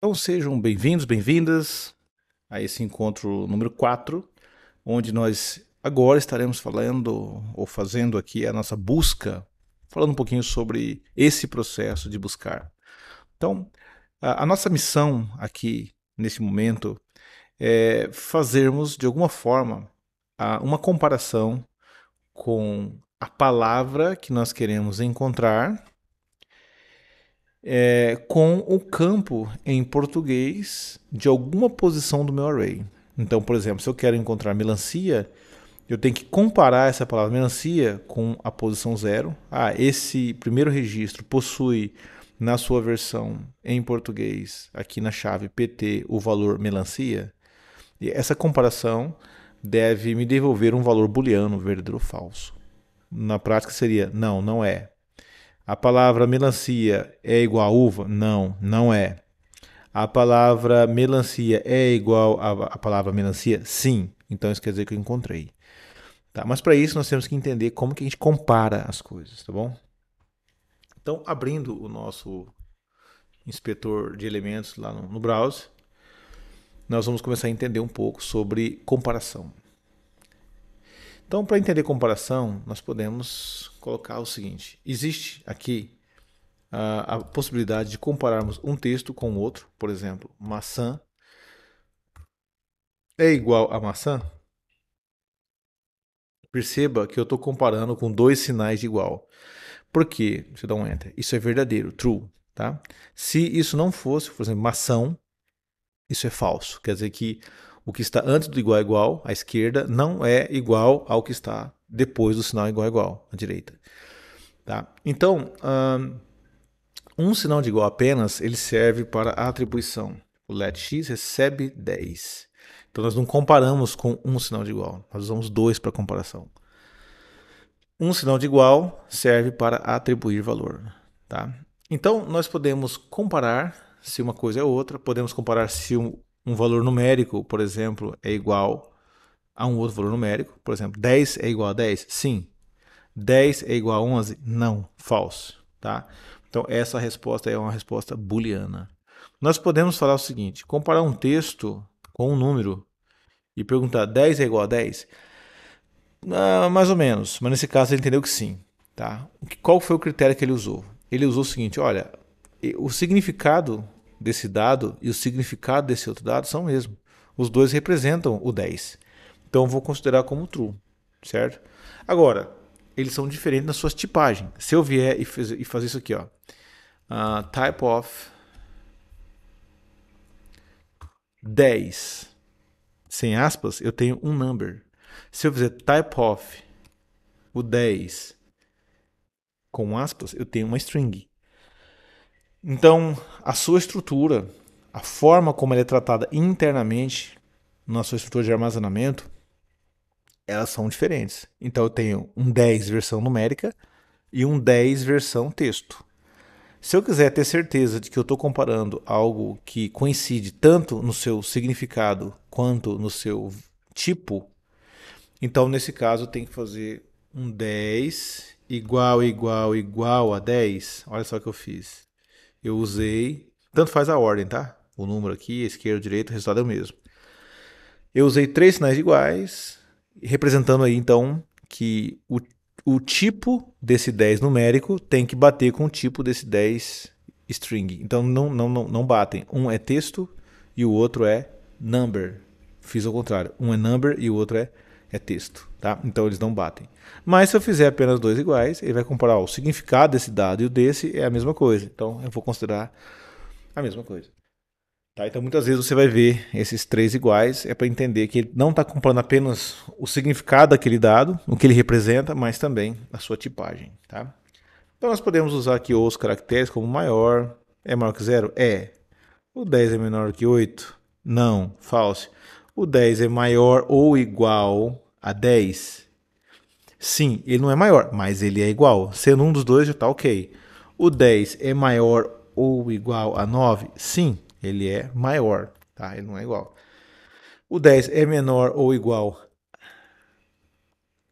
Então sejam bem-vindos, bem-vindas a esse encontro número 4, onde nós agora estaremos falando ou fazendo aqui a nossa busca, falando um pouquinho sobre esse processo de buscar. Então, a, a nossa missão aqui nesse momento é fazermos de alguma forma a, uma comparação com a palavra que nós queremos encontrar é, com o campo em português de alguma posição do meu array. Então, por exemplo, se eu quero encontrar melancia, eu tenho que comparar essa palavra melancia com a posição zero. Ah, esse primeiro registro possui na sua versão em português, aqui na chave PT, o valor melancia. E essa comparação deve me devolver um valor booleano, verdadeiro ou falso. Na prática seria não, não é. A palavra melancia é igual a uva? Não, não é. A palavra melancia é igual à palavra melancia? Sim. Então isso quer dizer que eu encontrei. Tá? Mas para isso nós temos que entender como que a gente compara as coisas, tá bom? Então, abrindo o nosso inspetor de elementos lá no, no browser, nós vamos começar a entender um pouco sobre comparação. Então, para entender comparação, nós podemos colocar o seguinte: existe aqui a, a possibilidade de compararmos um texto com o outro, por exemplo, maçã é igual a maçã? Perceba que eu estou comparando com dois sinais de igual. Por quê? Você dá um enter. Isso é verdadeiro, true. Tá? Se isso não fosse, por exemplo, maçã, isso é falso. Quer dizer que o que está antes do igual igual, à esquerda, não é igual ao que está depois do sinal igual igual, à direita. Tá? Então, um sinal de igual apenas, ele serve para atribuição. O let x recebe 10. Então, nós não comparamos com um sinal de igual, nós usamos dois para comparação. Um sinal de igual serve para atribuir valor. Tá? Então, nós podemos comparar se uma coisa é outra, podemos comparar se um, um valor numérico, por exemplo, é igual a um outro valor numérico. Por exemplo, 10 é igual a 10? Sim. 10 é igual a 11? Não. Falso. Tá? Então, essa resposta é uma resposta booleana. Nós podemos falar o seguinte: comparar um texto com um número e perguntar 10 é igual a 10? Ah, mais ou menos, mas nesse caso ele entendeu que sim. Tá? Qual foi o critério que ele usou? Ele usou o seguinte: olha, o significado desse dado e o significado desse outro dado são o mesmo. Os dois representam o 10. Então vou considerar como true, certo? Agora, eles são diferentes nas suas tipagens. Se eu vier e, fez, e fazer isso aqui, ó, uh, type of 10, sem aspas, eu tenho um number. Se eu fizer type of o 10 com aspas, eu tenho uma string. Então, a sua estrutura, a forma como ela é tratada internamente na sua estrutura de armazenamento, elas são diferentes. Então, eu tenho um 10 versão numérica e um 10 versão texto. Se eu quiser ter certeza de que eu estou comparando algo que coincide tanto no seu significado quanto no seu tipo, então nesse caso eu tenho que fazer um 10 igual, igual, igual a 10. Olha só o que eu fiz eu usei. Tanto faz a ordem, tá? O número aqui, esquerda, direita, o resultado é o mesmo. Eu usei três sinais iguais, representando aí então que o, o tipo desse 10 numérico tem que bater com o tipo desse 10 string. Então não, não, não, não batem. Um é texto e o outro é number. Fiz ao contrário. Um é number e o outro é é texto, tá? Então eles não batem. Mas se eu fizer apenas dois iguais, ele vai comparar o significado desse dado e o desse é a mesma coisa. Então eu vou considerar a mesma coisa. Tá? Então muitas vezes você vai ver esses três iguais é para entender que ele não está comparando apenas o significado daquele dado, o que ele representa, mas também a sua tipagem, tá? Então nós podemos usar aqui os caracteres como maior, é maior que zero? É. O 10 é menor que 8? Não. Falso o 10 é maior ou igual a 10? Sim, ele não é maior, mas ele é igual. Sendo um dos dois já está ok. O 10 é maior ou igual a 9? Sim, ele é maior, tá? Ele não é igual. O 10 é menor ou igual.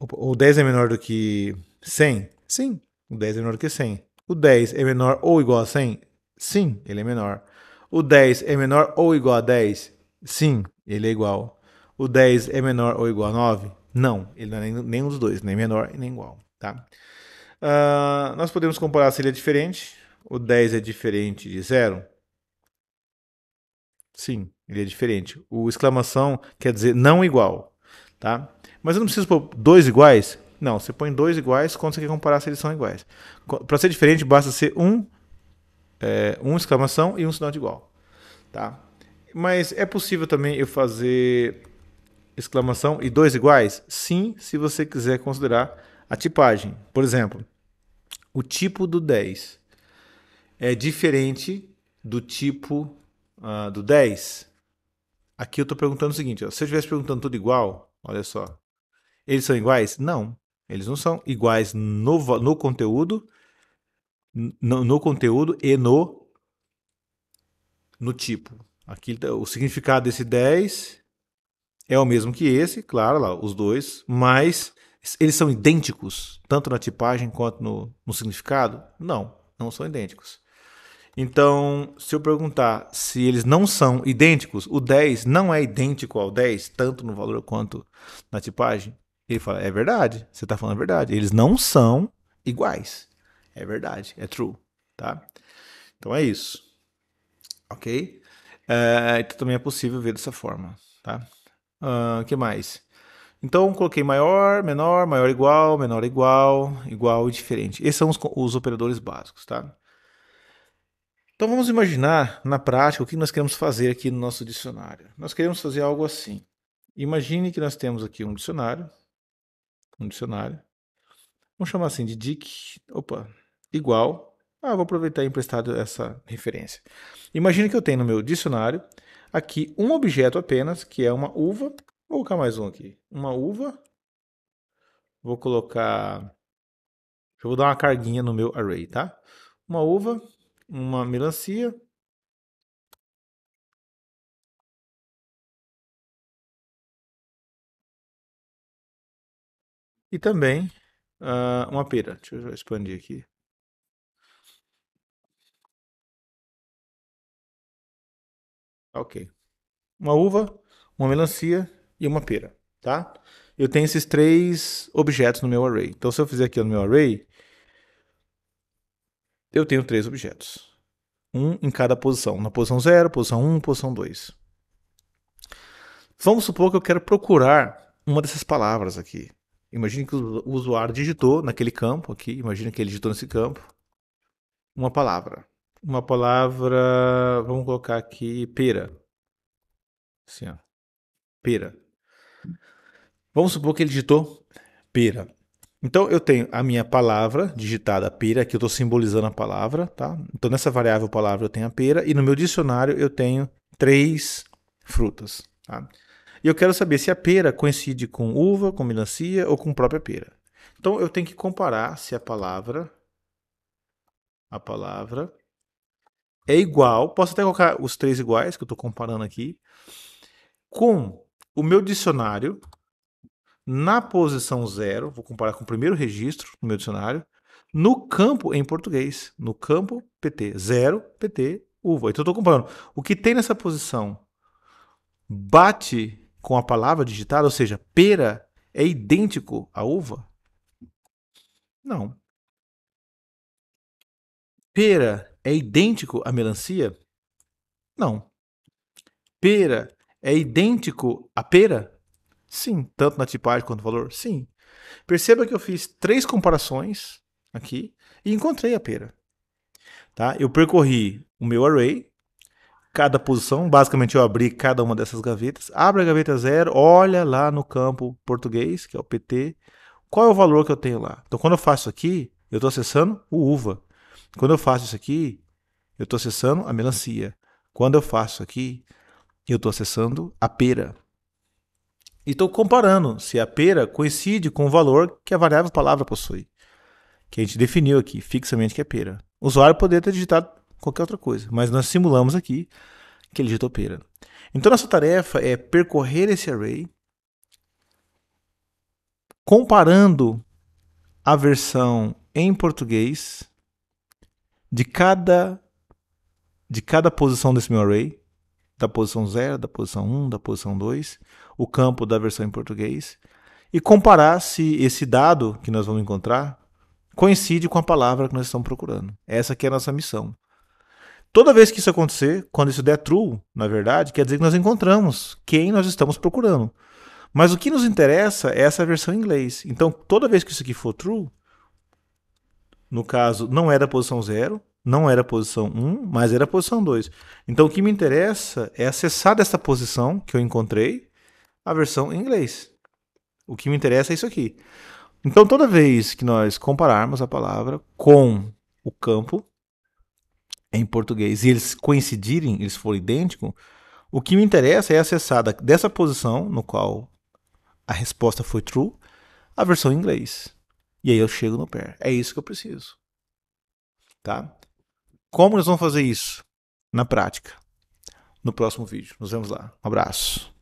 O 10 é menor do que 100? Sim, o 10 é menor do que 100. O 10 é menor ou igual a 100? Sim, ele é menor. O 10 é menor ou igual a 10? Sim, ele é igual. O 10 é menor ou igual a 9? Não, ele não é nenhum dos dois, nem menor e nem igual. Tá? Uh, nós podemos comparar se ele é diferente. O 10 é diferente de zero? Sim, ele é diferente. O exclamação quer dizer não igual. Tá? Mas eu não preciso pôr dois iguais? Não, você põe dois iguais quando você quer comparar se eles são iguais. Para ser diferente, basta ser um, é, um exclamação e um sinal de igual. Tá? Mas é possível também eu fazer exclamação e dois iguais? Sim, se você quiser considerar a tipagem. Por exemplo, o tipo do 10 é diferente do tipo uh, do 10. Aqui eu estou perguntando o seguinte: ó, se eu estivesse perguntando tudo igual, olha só. Eles são iguais? Não. Eles não são iguais no, no conteúdo, no, no conteúdo e no, no tipo. Aqui tá, o significado desse 10 é o mesmo que esse, claro, lá, os dois, mas eles são idênticos, tanto na tipagem quanto no, no significado? Não, não são idênticos. Então, se eu perguntar se eles não são idênticos, o 10 não é idêntico ao 10, tanto no valor quanto na tipagem, ele fala: é verdade, você está falando a verdade. Eles não são iguais. É verdade, é true, tá? Então é isso, ok? É, então também é possível ver dessa forma, tá? O ah, que mais? Então, coloquei maior, menor, maior igual, menor igual, igual e diferente. Esses são os, os operadores básicos, tá? Então, vamos imaginar, na prática, o que nós queremos fazer aqui no nosso dicionário. Nós queremos fazer algo assim. Imagine que nós temos aqui um dicionário, um dicionário, vamos chamar assim de dic, opa, igual ah, vou aproveitar e emprestar essa referência. Imagina que eu tenho no meu dicionário aqui um objeto apenas, que é uma uva. Vou colocar mais um aqui. Uma uva. Vou colocar. Eu vou dar uma carguinha no meu array, tá? Uma uva, uma melancia. E também uh, uma pera. Deixa eu expandir aqui. Tá ok. Uma uva, uma melancia e uma pera, tá? Eu tenho esses três objetos no meu array. Então, se eu fizer aqui no meu array, eu tenho três objetos. Um em cada posição. Na posição 0, posição 1, um, posição 2. Vamos supor que eu quero procurar uma dessas palavras aqui. Imagine que o usuário digitou naquele campo aqui, imagina que ele digitou nesse campo uma palavra uma palavra, vamos colocar aqui, pera. Assim, ó. Pera. Vamos supor que ele digitou pera. Então eu tenho a minha palavra digitada pera, aqui eu estou simbolizando a palavra, tá? Então nessa variável palavra eu tenho a pera e no meu dicionário eu tenho três frutas, tá? E eu quero saber se a pera coincide com uva, com melancia ou com própria pera. Então eu tenho que comparar se a palavra a palavra é igual, posso até colocar os três iguais que eu estou comparando aqui, com o meu dicionário na posição zero, vou comparar com o primeiro registro do meu dicionário, no campo em português, no campo PT, zero PT uva. Então eu estou comparando o que tem nessa posição bate com a palavra digitada, ou seja, pera é idêntico à uva? Não. Pera é idêntico à melancia? Não. Pera é idêntico à pera? Sim. Tanto na tipagem quanto no valor? Sim. Perceba que eu fiz três comparações aqui e encontrei a pera. Tá? Eu percorri o meu array, cada posição, basicamente eu abri cada uma dessas gavetas, abre a gaveta zero, olha lá no campo português, que é o PT, qual é o valor que eu tenho lá. Então quando eu faço aqui, eu estou acessando o uva. Quando eu faço isso aqui, eu estou acessando a melancia. Quando eu faço isso aqui, eu estou acessando a pera. E estou comparando se a pera coincide com o valor que a variável palavra possui, que a gente definiu aqui fixamente que é pera. O usuário poderia ter digitado qualquer outra coisa, mas nós simulamos aqui que ele digitou pera. Então, nossa tarefa é percorrer esse array comparando a versão em português de cada de cada posição desse meu array, da posição 0, da posição 1, um, da posição 2, o campo da versão em português, e comparar se esse dado que nós vamos encontrar coincide com a palavra que nós estamos procurando. Essa que é a nossa missão. Toda vez que isso acontecer, quando isso der true, na verdade, quer dizer que nós encontramos quem nós estamos procurando. Mas o que nos interessa é essa versão em inglês. Então, toda vez que isso aqui for true, no caso, não era é a posição 0, não era é a posição 1, um, mas era é a posição 2. Então o que me interessa é acessar dessa posição que eu encontrei a versão em inglês. O que me interessa é isso aqui. Então toda vez que nós compararmos a palavra com o campo em português e eles coincidirem, eles forem idênticos, o que me interessa é acessar dessa posição no qual a resposta foi true, a versão em inglês. E aí eu chego no pé. É isso que eu preciso. Tá? Como nós vamos fazer isso na prática? No próximo vídeo. Nos vemos lá. Um abraço.